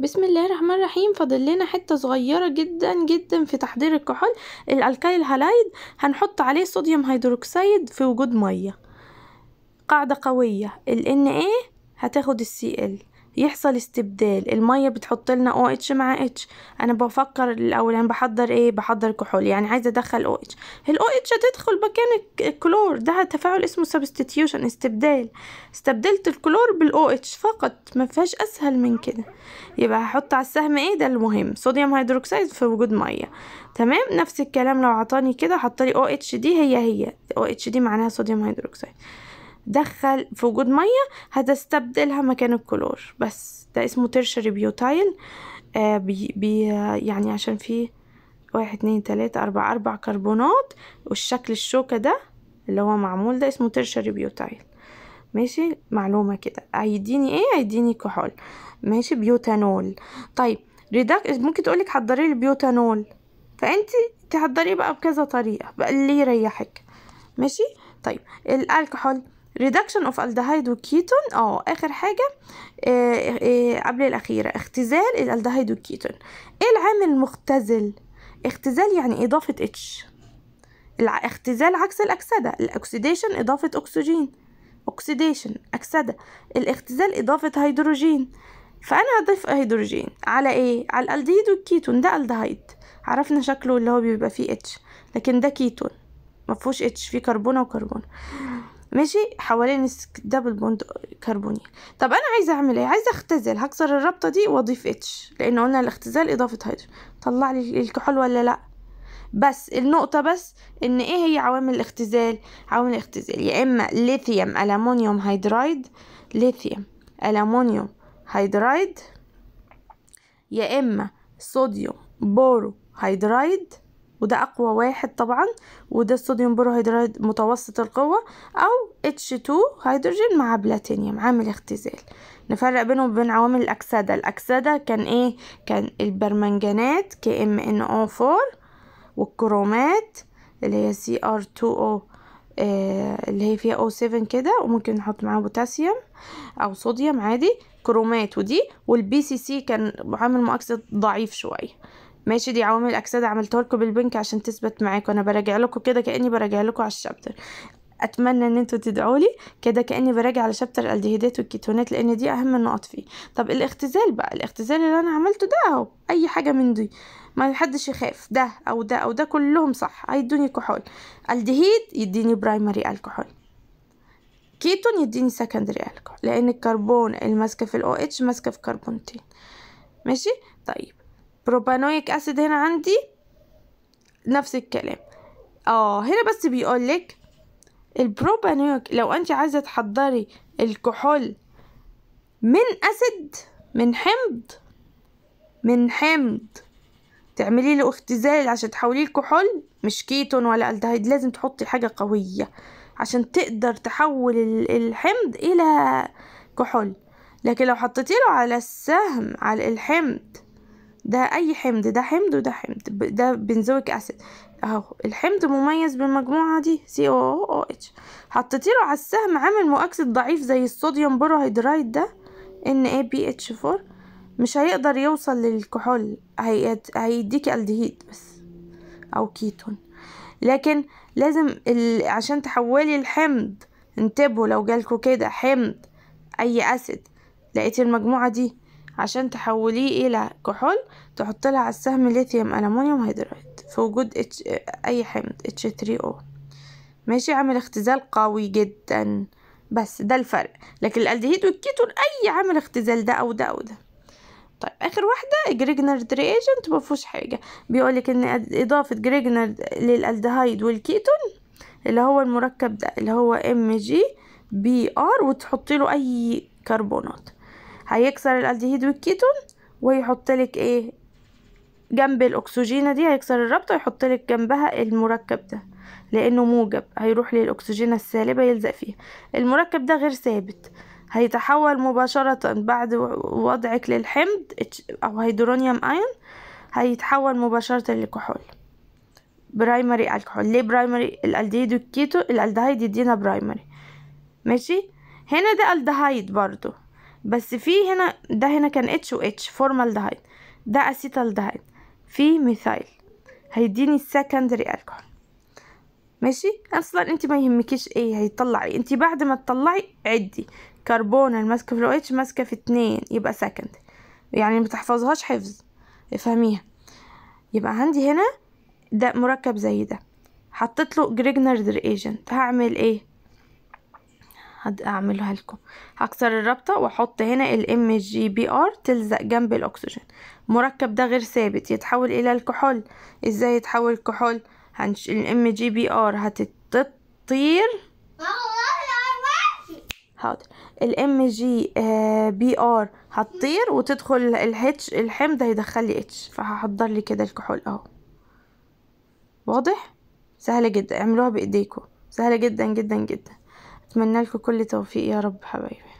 بسم الله الرحمن الرحيم فاضل لنا حته صغيره جدا جدا في تحضير الكحول الالكايل هالايد هنحط عليه صوديوم هيدروكسيد في وجود ميه قاعده قويه ال NA هتاخد السي ال يحصل استبدال المية بتحط لنا او اتش مع اتش انا بفكر الاول انا بحضر ايه بحضر كحول يعني عايزه ادخل او اتش هالاو اتش هتدخل مكان الكلور ده تفاعل اسمه سبستيتيوشن استبدال استبدلت الكلور بالاو اتش فقط ما فيهاش اسهل من كده يبقى هحط على السهم ايه ده المهم صوديوم هيدروكسيد في وجود ميه تمام نفس الكلام لو عطاني كده حطلي او اتش دي هي هي او اتش دي معناها صوديوم هيدروكسيد دخل في وجود مية هتستبدلها مكان الكلور بس ده اسمه تيرشري بيوتايل آه بي بي يعني عشان فيه واحد اتنين تلاتة أربعة أربع كربونات والشكل الشوكة ده اللي هو معمول ده اسمه تيرشري بيوتايل ماشي معلومة كده هيديني ايه هيديني كحول ماشي بيوتانول طيب ريدك ممكن تقولك حضري البيوتانول فانت تحضريه بقى بكذا طريقة بقى اللي يريحك ماشي طيب الكحول reduction of aldehyde والكيتون اه اخر حاجه آه، آه، قبل الاخيره اختزال الالdehyde والكيتون ايه العامل المختزل اختزال يعني اضافه اتش الاختزال عكس الاكسده الاكسيديشن اضافه اكسجين اوكسيديشن اكسده الاختزال اضافه هيدروجين فانا هضيف هيدروجين على ايه على الالدهيد والكيتون ده الدهيد عرفنا شكله اللي هو بيبقى فيه اتش لكن ده كيتون مفهوش اتش فيه كربونه وكربون ماشي حوالين دبل بوند كربونيل طب انا عايزه اعمل ايه عايزه اختزل هكسر الرابطه دي واضيف اتش لان قلنا الاختزال اضافه هيدروجين طلع لي الكحول ولا لا بس النقطة بس ان ايه هي عوامل الاختزال عوامل الاختزال يا اما ليثيوم الومنيوم هيدرايد ليثيوم الومنيوم هيدرايد يا اما صوديوم بورو هيدرايد وده اقوى واحد طبعا وده الصوديوم بروهيدرات متوسط القوة او H2 هيدروجين مع بلاتينيوم عامل اختزال نفرق بينهم وبين عوامل الاكسدة الاكسدة كان ايه كان البرمنجانات KMnO4 والكرومات اللي هي CR2O آه، اللي هي فيها O7 كده وممكن نحط معاها بوتاسيوم او صوديوم عادي كرومات ودي والبي سي سي كان عامل مؤكسد ضعيف شويه ماشي دي عوامل اكسده عملتها لكم بالبنك عشان تثبت معاكم انا براجع لكم كده كاني براجع لكم على الشابتر اتمنى ان انتوا تدعوا لي كده كاني براجع على شابتر الالدهيدات والكيتونات لان دي اهم النقط فيه طب الاختزال بقى الاختزال اللي انا عملته ده اهو اي حاجه من دي ما حدش يخاف ده او ده او ده كلهم صح هيدوني كحول الدهيد يديني برايمري الكحول كيتون يديني سكندري الكحول لان الكربون الماسكه في الاو اتش ماسكه في كربونتين ماشي طيب بروبانويك اسيد هنا عندي نفس الكلام اه هنا بس بيقولك البروبانويك لو انت عايزه تحضري الكحول من اسيد من حمض من حمض تعملي له اختزال عشان تحوليه لكحول مش كيتون ولا الدهيد لازم تحطي حاجه قويه عشان تقدر تحول الحمض الى كحول لكن لو حطيتيله على السهم على الحمض ده اي حمض ده حمض وده حمض ده بنزويك اسيد اهو الحمض مميز بالمجموعه دي سي او او اتش حطيتي له على السهم عامل مؤكسد ضعيف زي الصوديوم بروهيدرايد ده ان اي بي اتش 4 مش هيقدر يوصل للكحول هيديك الدهيد بس او كيتون لكن لازم ال... عشان تحولي الحمض انتبهوا لو جالكوا كده حمض اي اسيد لقيتي المجموعه دي عشان تحوليه إلى كحول تحط لها على السهم ليثيوم ألمونيوم هيدرايد في وجود اتش أي حمض اتش 3 او ماشي عامل اختزال قوي جدا بس ده الفرق لكن الالدهيد والكيتون اي عامل اختزال ده او ده او ده طيب اخر واحده جريجنر ريجنت ما مفهوش حاجه بيقولك ان اضافه جريجنر للالدهيد والكيتون اللي هو المركب ده اللي هو ام جي بي ار وتحطي له اي كربونات هيكسر الالديهيد والكيتون ويحط لك ايه جنب الاكسجينه دي هيكسر الرابطه ويحط لك جنبها المركب ده لانه موجب هيروح للاكسجينه السالبه يلزق فيها المركب ده غير ثابت هيتحول مباشرة بعد وضعك للحمض أو هيدرونيوم أيون هيتحول مباشرة للكحول برايمري الكحول ليه برايمري الالديهيد والكيتو الالدهيد يدينا برايمري ماشي هنا ده الدهيد برضو بس في هنا ده هنا كان اتش واتش فورمال فورمالدهايد ده اسيتالدهايد في ميثايل هيديني السكندري الكحول ماشي اصلا انت ما يهمكيش ايه هيطلع ايه انت بعد ما تطلعي عدي كربون الماسكه في اتش ماسكه في اتنين يبقى سكند يعني ما تحفظهاش حفظ افهميها يبقى عندي هنا ده مركب زي ده حطيت له جريجنر ايجنت هعمل ايه هعملها لكم هكسر الرابطه واحط هنا الام جي بي ار تلزق جنب الاكسجين المركب ده غير ثابت يتحول الى الكحول ازاي يتحول الكحول هنش... الام جي بي ار هتطير حاضر الام جي بي ار هتطير وتدخل الهتش الحمض هيدخل لي اتش فهحضر لي كده الكحول اهو واضح سهله جدا اعملوها بايديكم سهله جدا جدا جدا أتمنى لكم كل توفيق يا رب حبايبي